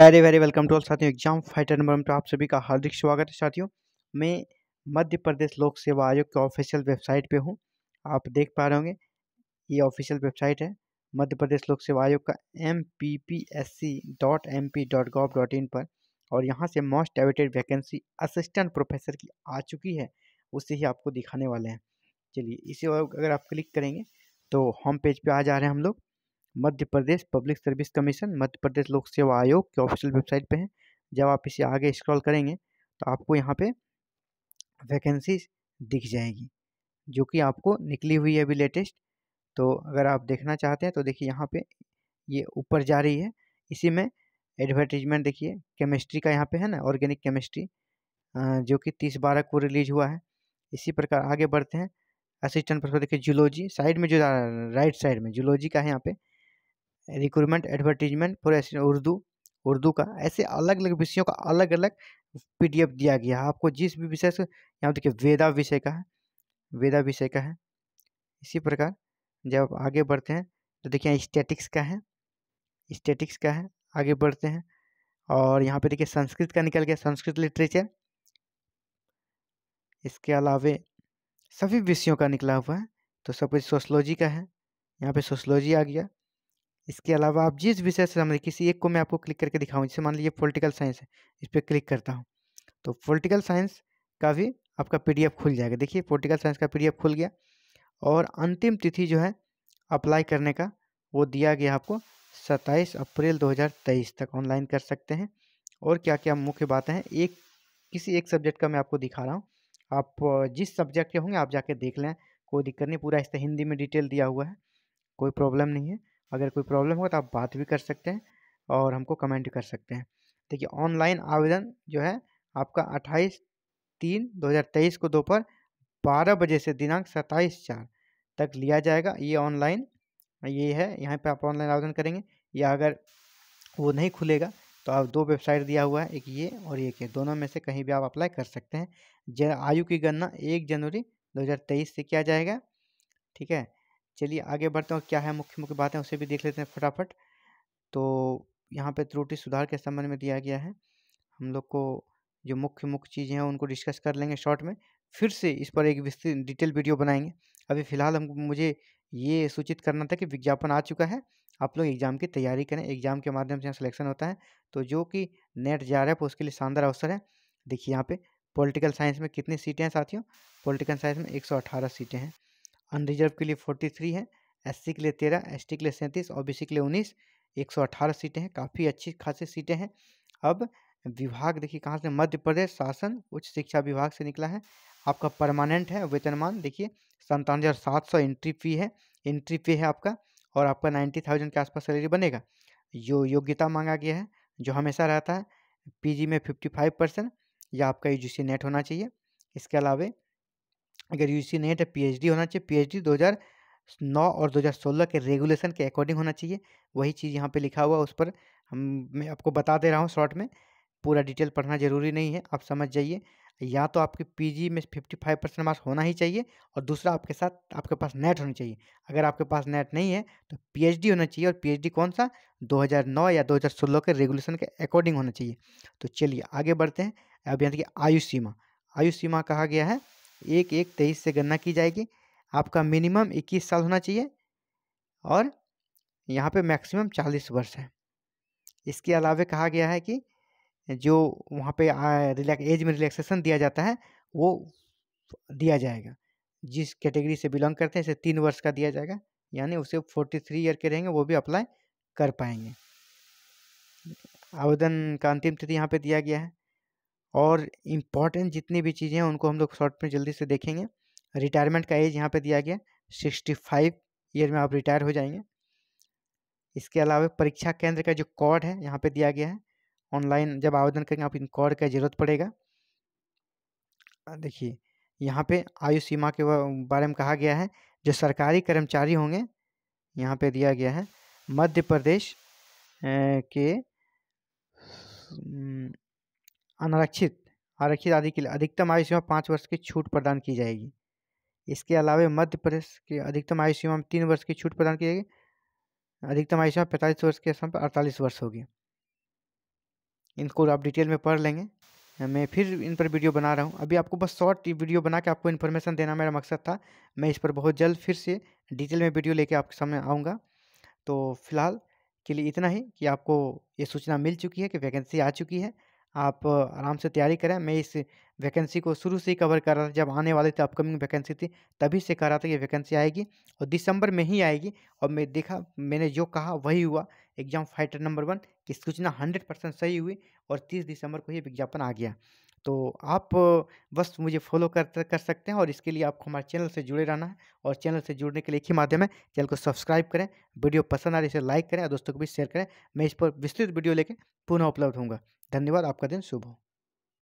very very welcome to all साथियों exam fighter number में तो आप सभी का हार्दिक स्वागत है साथियों मैं मध्य प्रदेश लोक सेवा आयोग के ऑफिशियल वेबसाइट पे हूँ आप देख पा रहे होंगे ये ऑफिशियल वेबसाइट है मध्य प्रदेश लोक सेवा आयोग का M P P S C dot M P dot gov dot in पर और यहाँ से most awaited vacancy assistant professor की आ चुकी है उसे ही आपको दिखाने वाले हैं चलिए इसी अगर आप क्लिक करेंगे तो होम पेज पर आ जा रहे हैं हम लोग Madhya Pradesh public service commission Madhya Pradesh लोक सेवा आयोग की ऑफिशियल वेबसाइट पे है जब आप इसे आगे स्क्रॉल करेंगे तो आपको यहाँ पे वैकेंसी दिख जाएगी जो कि आपको निकली हुई है अभी लेटेस्ट तो अगर आप देखना चाहते हैं तो देखिए यहाँ पे ये ऊपर जा रही है इसी में एडवर्टीजमेंट देखिए केमिस्ट्री का यहाँ पे है ना ऑर्गेनिक केमिस्ट्री जो कि तीस बारह को रिलीज हुआ है इसी प्रकार आगे बढ़ते हैं असिस्टेंट प्रोफेसर देखिए जूलॉजी साइड में जो राइट साइड में जूलॉजी का है यहाँ पर recruitment advertisement for Urdu Urdu का ऐसे अलग अलग विषयों का अलग अलग पीडीएफ दिया गया है आपको जिस भी विषय से यहाँ देखिए वेदा विषय का है वेदा विषय का है इसी प्रकार जब आगे बढ़ते हैं तो देखिए स्टैटिक्स का है स्टैटिक्स का है आगे बढ़ते हैं और यहाँ पे देखिए संस्कृत का निकल गया संस्कृत लिटरेचर इसके अलावे सभी विषयों का निकला हुआ है तो सब कुछ सोशलॉजी का है यहाँ पे सोशलॉजी आ गया इसके अलावा आप जिस विषय से संबंधित किसी एक को मैं आपको क्लिक करके दिखाऊँ जैसे मान लीजिए पोलिटिकल साइंस है इस पर क्लिक करता हूँ तो पोलिटिकल साइंस का भी आपका पी खुल जाएगा देखिए पोलिटिकल साइंस का पी खुल गया और अंतिम तिथि जो है अप्लाई करने का वो दिया गया आपको 27 अप्रैल 2023 तक ऑनलाइन कर सकते हैं और क्या क्या मुख्य बातें हैं एक किसी एक सब्जेक्ट का मैं आपको दिखा रहा हूँ आप जिस सब्जेक्ट के होंगे आप जाके देख लें कोई दिक्कत नहीं पूरा इस हिंदी में डिटेल दिया हुआ है कोई प्रॉब्लम नहीं है अगर कोई प्रॉब्लम होगा तो आप बात भी कर सकते हैं और हमको कमेंट कर सकते हैं देखिए ऑनलाइन आवेदन जो है आपका 28 तीन 2023 को दोपहर 12 बजे से दिनांक 27 चार तक लिया जाएगा ये ऑनलाइन ये है यहाँ पे आप ऑनलाइन आवेदन करेंगे या अगर वो नहीं खुलेगा तो आप दो वेबसाइट दिया हुआ है एक ये और एक ये दोनों में से कहीं भी आप अप्लाई कर सकते हैं आयु की गणना एक जनवरी तेईस से किया जाएगा ठीक है चलिए आगे बढ़ते हैं क्या है मुख्य मुख्य बातें उसे भी देख लेते हैं फटाफट तो यहाँ पे त्रुटि सुधार के संबंध में दिया गया है हम लोग को जो मुख्य मुख्य चीज़ें हैं उनको डिस्कस कर लेंगे शॉर्ट में फिर से इस पर एक विस्तृत डिटेल वीडियो बनाएंगे अभी फ़िलहाल हम मुझे ये सूचित करना था कि विज्ञापन आ चुका है आप लोग एग्ज़ाम की तैयारी करें एग्ज़ाम के माध्यम से यहाँ सिलेक्शन होता है तो जो कि नेट जा रहा है उसके लिए शानदार अवसर है देखिए यहाँ पर पोलिटिकल साइंस में कितनी सीटें हैं साथियों पोलिटिकल साइंस में एक सीटें हैं अनरिजर्व के लिए फोर्टी थ्री है एससी के लिए तेरह एसटी के लिए सैंतीस ओबीसी के लिए उन्नीस एक सौ अठारह सीटें हैं काफ़ी अच्छी खासी सीटें हैं अब विभाग देखिए कहाँ से मध्य प्रदेश शासन उच्च शिक्षा विभाग से निकला है आपका परमानेंट है वेतनमान देखिए संतानवे हज़ार सात सौ एंट्री फी है एंट्री फी है आपका और आपका नाइन्टी थाउजेंड के आसपास सैलरी बनेगा जो योग्यता मांगा गया है जो हमेशा रहता है पीजी में फिफ्टी फाइव परसेंट या आपका यू नेट होना चाहिए इसके अलावा अगर यू नेट है पीएचडी तो होना चाहिए पीएचडी 2009 और 2016 के रेगुलेशन के अकॉर्डिंग होना चाहिए वही चीज़ यहाँ पे लिखा हुआ उस पर हम मैं आपको बता दे रहा हूँ शॉर्ट में पूरा डिटेल पढ़ना ज़रूरी नहीं है आप समझ जाइए या तो आपके पीजी में 55 परसेंट मार्क्स होना ही चाहिए और दूसरा आपके साथ आपके पास नेट होनी चाहिए अगर आपके पास नेट नहीं है तो पीएचडी होना चाहिए और पीएचडी कौन सा 2009 या 2016 के रेगुलेशन के अकॉर्डिंग होना चाहिए तो चलिए आगे बढ़ते हैं अब यहाँ देखिए आयु सीमा आयु सीमा कहा गया है एक एक तेईस से गणना की जाएगी आपका मिनिमम इक्कीस साल होना चाहिए और यहाँ पे मैक्सिमम चालीस वर्ष है इसके अलावा कहा गया है कि जो वहाँ पे रिलैक्स एज में रिलैक्सेशन दिया जाता है वो दिया जाएगा जिस कैटेगरी से बिलोंग करते हैं इसे तीन वर्ष का दिया जाएगा यानी उसे फोर्टी थ्री ईयर के रहेंगे वो भी अप्लाई कर पाएंगे आवेदन का अंतिम तिथि यहाँ पे दिया गया है और इम्पॉर्टेंट जितनी भी चीज़ें हैं उनको हम लोग शॉर्ट में जल्दी से देखेंगे रिटायरमेंट का एज यहाँ पे दिया गया सिक्सटी फाइव ईयर में आप रिटायर हो जाएंगे इसके अलावा परीक्षा केंद्र का जो कॉड है यहाँ पे दिया गया है ऑनलाइन जब आवेदन करेंगे आप इन कॉड का जरूरत पड़ेगा देखिए यहाँ पे आयु सीमा के बारे में कहा गया है जो सरकारी कर्मचारी होंगे यहाँ पे दिया गया है मध्य प्रदेश के अनारक्षित आरक्षित आदि के लिए अधिकतम आयु सीमा पाँच वर्ष की छूट प्रदान की जाएगी इसके अलावा मध्य प्रदेश के अधिकतम आयु सीमा में तीन वर्ष की छूट प्रदान की जाएगी अधिकतम आयु सीमा पैंतालीस वर्ष के स्थान पर अड़तालीस वर्ष होगी इनको आप डिटेल में पढ़ लेंगे मैं फिर इन पर वीडियो बना रहा हूँ अभी आपको बस शॉर्ट वीडियो बना के आपको इन्फॉर्मेशन देना मेरा मकसद था मैं इस पर बहुत जल्द फिर से डिटेल में वीडियो लेके आपके सामने आऊँगा तो फिलहाल के लिए इतना ही कि आपको ये सूचना मिल चुकी है कि वैकेंसी आ चुकी है आप आराम से तैयारी करें मैं इस वैकेंसी को शुरू से ही कवर कर रहा था जब आने वाली थी अपकमिंग वैकेंसी थी तभी से कह रहा था कि वैकेंसी आएगी और दिसंबर में ही आएगी और मैं देखा मैंने जो कहा वही हुआ एग्जाम फाइटर नंबर वन की सूचना हंड्रेड परसेंट सही हुई और तीस दिसंबर को ही विज्ञापन आ गया तो आप बस मुझे फॉलो कर कर सकते हैं और इसके लिए आपको हमारे चैनल से जुड़े रहना है और चैनल से जुड़ने के लिए एक ही माध्यम है चैनल को सब्सक्राइब करें वीडियो पसंद आ रही है इसे लाइक करें और दोस्तों को भी शेयर करें मैं इस पर विस्तृत वीडियो लेकर पुनः उपलब्ध होंगे धन्यवाद आपका दिन शुभ हो